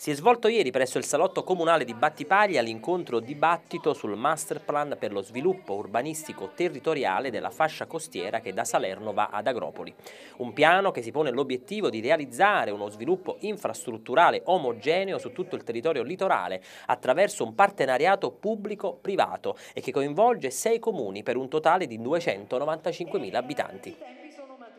Si è svolto ieri presso il salotto comunale di Battipaglia l'incontro dibattito sul master plan per lo sviluppo urbanistico territoriale della fascia costiera che da Salerno va ad Agropoli. Un piano che si pone l'obiettivo di realizzare uno sviluppo infrastrutturale omogeneo su tutto il territorio litorale attraverso un partenariato pubblico-privato e che coinvolge sei comuni per un totale di 295.000 abitanti.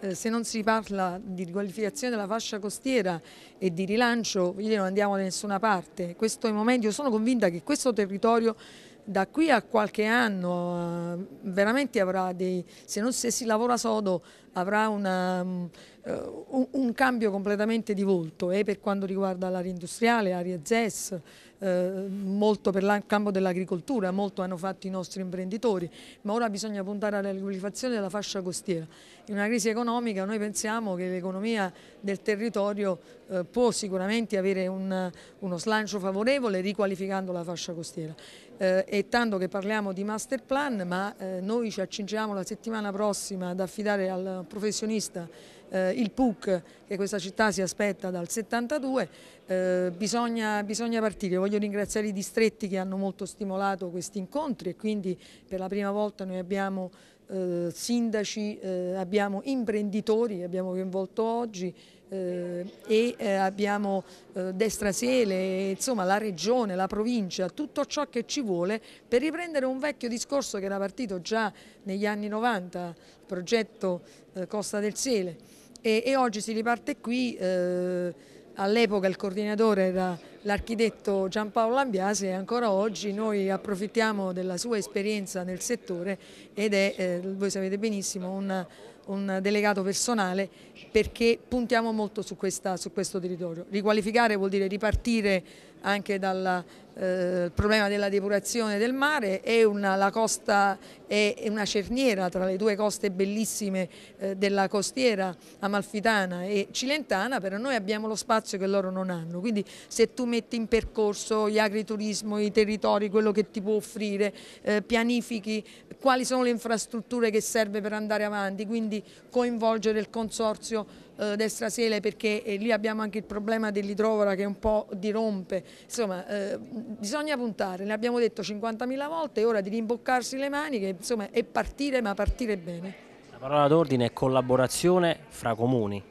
Eh, se non si parla di riqualificazione della fascia costiera e di rilancio, io non andiamo da nessuna parte. Questo è il momento, io sono convinta che questo territorio da qui a qualche anno eh, veramente avrà dei, se, non, se si lavora sodo avrà una, mm, eh, un, un, cambio completamente di volto e per quanto riguarda l'area industriale, l'area ZES, eh, molto per il campo dell'agricoltura, molto hanno fatto i nostri imprenditori, ma ora bisogna puntare alla regolarizzazione della fascia costiera. In una crisi economica noi pensiamo che l'economia del territorio eh, può sicuramente avere un, uno slancio favorevole riqualificando la fascia costiera. Eh, e tanto che parliamo di master plan, ma eh, noi ci accingiamo la settimana prossima ad affidare al professionista eh, il PUC che questa città si aspetta dal 72, eh, bisogna, bisogna, partire. Voglio ringraziare i distretti che hanno molto stimolato questi incontri e quindi per la prima volta noi abbiamo eh, sindaci, eh, abbiamo imprenditori, abbiamo coinvolto oggi eh, e eh, abbiamo eh, Destra Sele, insomma la regione, la provincia, tutto ciò che ci vuole per riprendere un vecchio discorso che era partito già negli anni 90, il progetto eh, Costa del Sele e, e, oggi si riparte qui, all'epoca il coordinatore era l'architetto Giampaolo Lambiasi e ancora oggi noi approfittiamo della sua esperienza nel settore ed è, eh, voi sapete benissimo, un un delegato personale perché puntiamo molto su, questa, su questo territorio. Riqualificare vuol dire ripartire anche dal eh, problema della depurazione del mare, è una, la costa è, è, una cerniera tra le due coste bellissime eh, della costiera amalfitana e cilentana, però noi abbiamo lo spazio che loro non hanno, quindi se tu metti in percorso gli agriturismo, i territori, quello che ti può offrire, eh, pianifichi quali sono le infrastrutture che serve per andare avanti, quindi di coinvolgere il consorzio eh, Destra Sele perché eh, lì abbiamo anche il problema dell'idrovora che un po' dirompe, insomma eh, bisogna puntare, ne abbiamo detto 50.000 volte, è ora di rimboccarsi le maniche insomma, e partire ma partire bene. La parola d'ordine è collaborazione fra comuni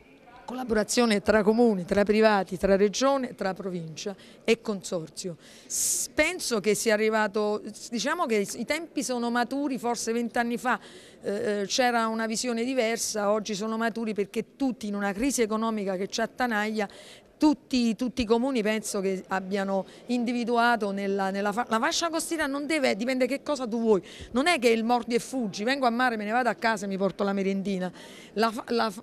collaborazione tra comuni, tra privati, tra regione, tra provincia e consorzio. Penso che sia arrivato, diciamo che i tempi sono maturi, forse vent'anni fa eh, eh, c'era una visione diversa, oggi sono maturi perché tutti in una crisi economica che ci attanaglia tutti, tutti, i comuni penso che abbiano individuato nella, nella fa la fascia costiera non deve, dipende che cosa tu vuoi, non è che il mordi e fuggi, vengo a mare, me ne vado a casa e mi porto la merendina, la,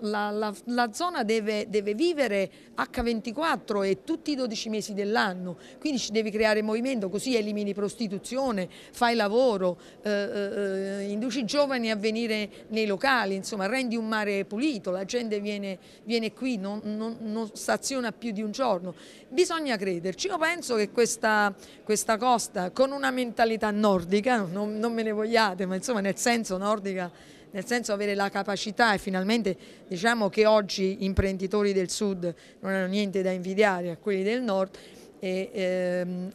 la, la zona deve, deve, vivere H24 e tutti i 12 mesi dell'anno, quindi ci devi creare movimento, così elimini prostituzione, fai lavoro, eh, eh, eh induci i giovani a venire nei locali, insomma rendi un mare pulito, la gente viene, viene qui, non, non, non staziona più più di un giorno. Bisogna crederci. Io penso che questa, questa costa con una mentalità nordica, non, non me ne vogliate, ma insomma nel senso nordica nel senso avere la capacità e finalmente diciamo che oggi imprenditori del sud non hanno niente da invidiare a quelli del nord e, ehm,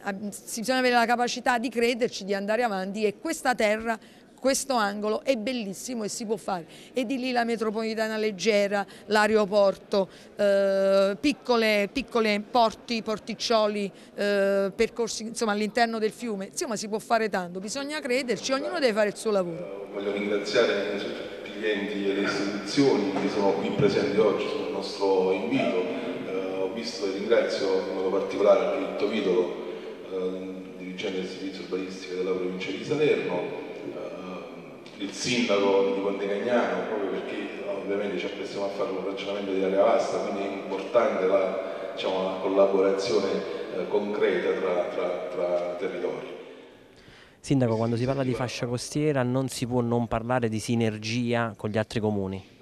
bisogna avere la capacità di crederci, di andare avanti e questa terra questo angolo è bellissimo e si può fare. E di lì la metropolitana leggera, l'aeroporto, eh, piccole, porti, porticcioli, eh, percorsi all'interno del fiume, insomma si può fare tanto, bisogna crederci, ognuno deve fare il suo lavoro. Voglio ringraziare tutti i clienti e le istituzioni che sono qui presenti oggi sul nostro invito, eh, ho visto e ringrazio in modo particolare l'architetto Vitolo, eh, dirigente del servizio urbanistico della provincia di Salerno, il sindaco di Ponte Cagnano, proprio perché ovviamente ci apprestiamo a fare un ragionamento di area vasta, quindi è importante la, diciamo, la collaborazione eh, concreta tra, tra, tra territori. Sindaco, quando si parla di fascia costiera non si può non parlare di sinergia con gli altri comuni.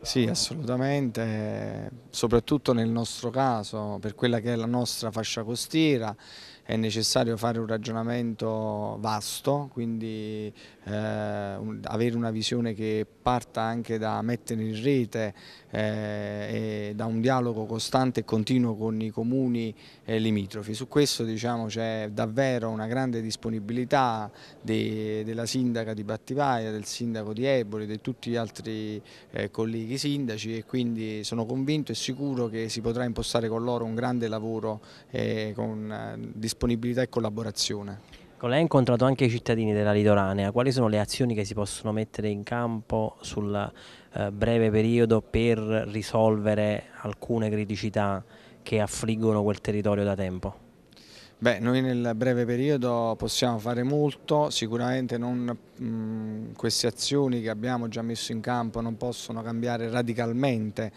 Sì, assolutamente, soprattutto nel nostro caso, per quella che è la nostra fascia costiera, è necessario fare un ragionamento vasto, quindi eh, un, avere una visione che parta anche da mettere in rete eh, e da un dialogo costante e continuo con i comuni eh, limitrofi. Su questo diciamo, c'è davvero una grande disponibilità de, della sindaca di Battivaia, del sindaco di Eboli, di tutti gli altri eh, colleghi sindaci e quindi sono convinto e sicuro che si potrà impostare con loro un grande lavoro eh, con disponibilità eh, disponibilità e collaborazione. Con lei ha incontrato anche i cittadini della Litoranea, quali sono le azioni che si possono mettere in campo sul eh, breve periodo per risolvere alcune criticità che affliggono quel territorio da tempo? Beh, noi nel breve periodo possiamo fare molto, sicuramente non, mh, mm, queste azioni che abbiamo già messo in campo non possono cambiare radicalmente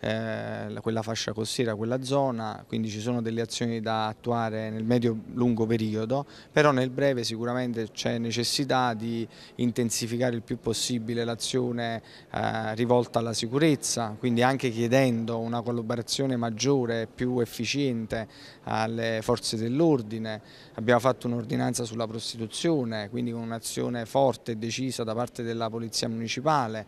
eh, quella fascia costiera, quella zona, quindi ci sono delle azioni da attuare nel medio-lungo periodo, però nel breve sicuramente c'è necessità di intensificare il più possibile l'azione eh, rivolta alla sicurezza, quindi anche chiedendo una collaborazione maggiore, e più efficiente alle forze dell'ordine. Abbiamo fatto un'ordinanza sulla prostituzione, quindi con un'azione forte e decisa da parte della Polizia Municipale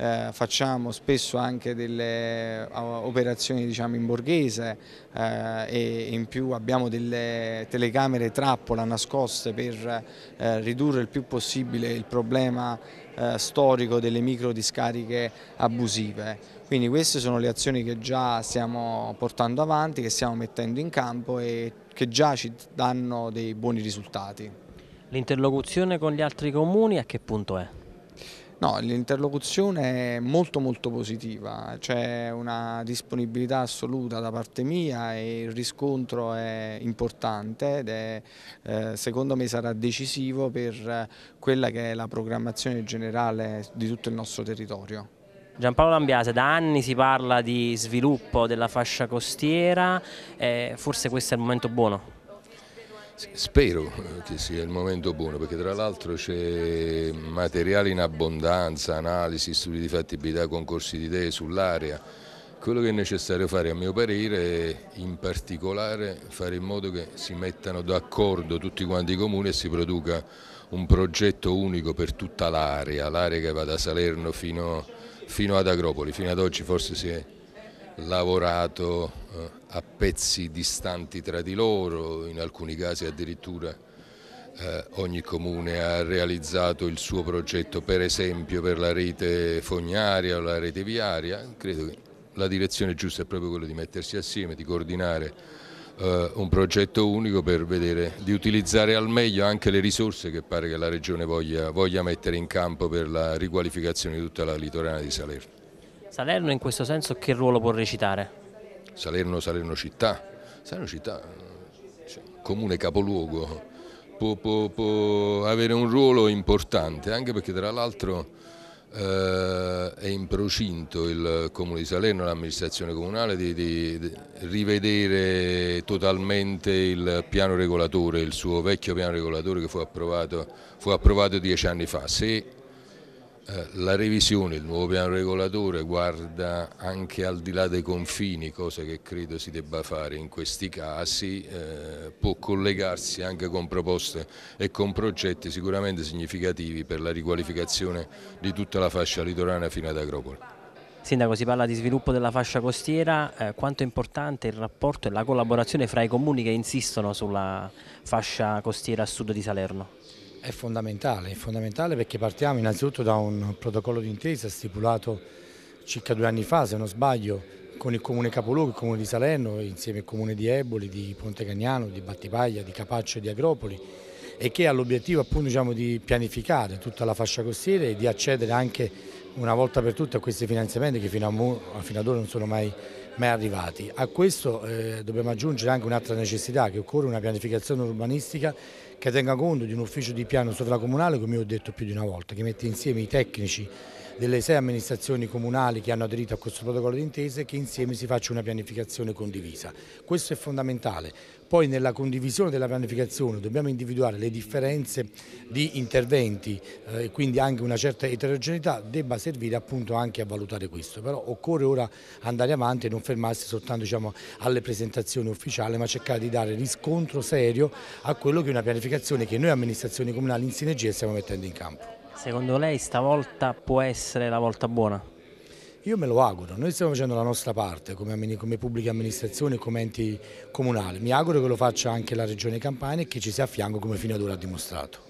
eh, facciamo spesso anche delle eh, operazioni diciamo, in borghese eh, e in più abbiamo delle telecamere trappola nascoste per eh, ridurre il più possibile il problema eh, storico delle micro discariche abusive. Quindi queste sono le azioni che già stiamo portando avanti, che stiamo mettendo in campo e che già ci danno dei buoni risultati. L'interlocuzione con gli altri comuni a che punto è? No, l'interlocuzione è molto molto positiva, c'è una disponibilità assoluta da parte mia e il riscontro è importante ed è, eh, secondo me sarà decisivo per quella che è la programmazione generale di tutto il nostro territorio. Giampaolo Lambiase, da anni si parla di sviluppo della fascia costiera, eh, forse questo è il momento buono? Spero eh, che sia il momento buono perché tra l'altro c'è materiale in abbondanza, analisi, studi di fattibilità, concorsi di idee sull'area. Quello che è necessario fare a mio parere è in particolare fare in modo che si mettano d'accordo tutti quanti i comuni e si produca un progetto unico per tutta l'area, l'area che va da Salerno fino, fino ad Agropoli. Fino ad oggi forse si è lavorato eh, a pezzi distanti tra di loro, in alcuni casi addirittura eh, ogni comune ha realizzato il suo progetto per esempio per la rete fognaria o la rete viaria, credo che la direzione giusta è proprio quella di mettersi assieme, di coordinare eh, un progetto unico per vedere di utilizzare al meglio anche le risorse che pare che la Regione voglia, voglia mettere in campo per la riqualificazione di tutta la litorana di Salerno. Salerno in questo senso che ruolo può recitare? Salerno, Salerno città, Salerno città, cioè, comune capoluogo, può, può, può, avere un ruolo importante anche perché tra l'altro eh, è in procinto il comune di Salerno, l'amministrazione comunale di, di, di rivedere totalmente il piano regolatore, il suo vecchio piano regolatore che fu approvato, fu approvato dieci anni fa. Se eh, la revisione, il nuovo piano regolatore guarda anche al di là dei confini, cosa che credo si debba fare in questi casi, eh, può collegarsi anche con proposte e con progetti sicuramente significativi per la riqualificazione di tutta la fascia litoranea fino ad Agropoli. Sindaco, si parla di sviluppo della fascia costiera, eh, quanto è importante il rapporto e la collaborazione fra i comuni che insistono sulla fascia costiera a sud di Salerno? È fondamentale, è fondamentale perché partiamo innanzitutto da un protocollo d'intesa stipulato circa due anni fa, se non sbaglio, con il comune capoluogo, il comune di Salerno, insieme al comune di Eboli, di Ponte Cagnano, di Battipaglia, di Capaccio e di Agropoli e che ha l'obiettivo appunto diciamo, di pianificare tutta la fascia costiera e di accedere anche una volta per tutte a questi finanziamenti che fino, a, fino ad ora non sono mai, mai arrivati. A questo eh, dobbiamo aggiungere anche un'altra necessità che occorre una pianificazione urbanistica che tenga conto di un ufficio di piano sovracomunale come ho detto più di una volta, che mette insieme i tecnici delle sei amministrazioni comunali che hanno aderito a questo protocollo d'intesa e che insieme si faccia una pianificazione condivisa. Questo è fondamentale. Poi nella condivisione della pianificazione dobbiamo individuare le differenze di interventi eh, e quindi anche una certa eterogeneità debba servire appunto anche a valutare questo. Però occorre ora andare avanti e non fermarsi soltanto diciamo, alle presentazioni ufficiali ma cercare di dare riscontro serio a quello che è una pianificazione che noi amministrazioni comunali in sinergia stiamo mettendo in campo. Secondo lei stavolta può essere la volta buona? Io me lo auguro, noi stiamo facendo la nostra parte come, come pubblica amministrazione e come enti comunali, mi auguro che lo faccia anche la Regione Campania e che ci sia a fianco come fino ad ora ha dimostrato.